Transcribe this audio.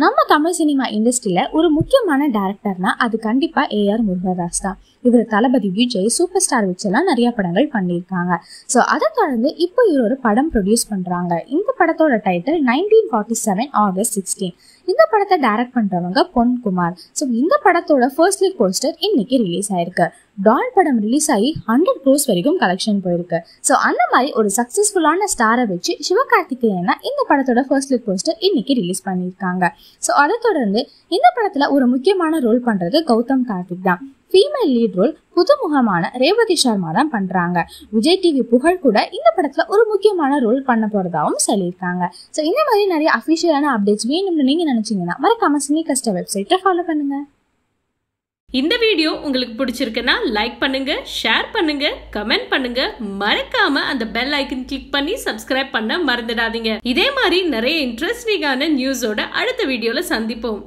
நம்ம தமிழ் சினிமா இண்டஸ்ட்ரியில ஒரு முக்கியமான டேரக்டர்னா அது ஏ ஏஆர் முருகதாஸ் தான் இவர் தளபதி விஜய் சூப்பர் ஸ்டார் வச்செல்லாம் நிறைய படங்கள் பண்ணியிருக்காங்க ஸோ அதை தொடர்ந்து இப்போ இவர் ஒரு படம் ப்ரொடியூஸ் பண்றாங்க இந்த படத்தோட title nineteen forty seven August sixteen இந்த படத்தை டைரக்ட் பண்ணுறவங்க பொன் குமார் ஸோ இந்த படத்தோட ஃபர்ஸ்ட் லுக் போஸ்டர் இன்னைக்கு ரிலீஸ் ஆயிருக்கு டால் படம் ரிலீஸ் ஆகி ஹண்ட்ரட் க்ரோஸ் வரைக்கும் கலெக்ஷன் போயிருக்கு ஸோ அந்த மாதிரி ஒரு சக்ஸஸ்ஃபுல்லான ஸ்டாரை வச்சு சிவகார்த்திகேயனா இந்த படத்தோட ஃபர்ஸ்ட் லுக் போஸ்டர் இன்னைக்கு ரிலீஸ் பண்ணியிருக்காங்க ஸோ அதை தொடர்ந்து இந்த படத்தில் ஒரு முக்கியமான ரோல் பண்ணுறது கௌதம் கார்த்திக் தான் ஃபீமேல் லீட் ரோல் புதுமுகமான ரேவதி சர்மா தான் பண்றாங்க விஜய் டிவி புகழ் கூட இந்த படத்துல ஒரு முக்கியமான ரோல் பண்ண போறதாகவும் சொல்லியிருக்காங்க ஸோ இந்த மாதிரி நிறைய அஃபிஷியலான அப்டேட்ஸ் வேணும்னு நீங்க நினைச்சீங்கன்னா மறக்காம சினி கஷ்ட வெப்சைட்டை ஃபாலோ பண்ணுங்க இந்த வீடியோ உங்களுக்கு பிடிச்சிருக்குன்னா லைக் பண்ணுங்க ஷேர் பண்ணுங்க கமெண்ட் பண்ணுங்க மறக்காம அந்த பெல் ஐக்கன் கிளிக் பண்ணி சப்ஸ்கிரைப் பண்ண மறந்துடாதீங்க இதே மாதிரி நிறைய இன்ட்ரெஸ்டிங்கான நியூஸோட அடுத்த வீடியோல சந்திப்போம்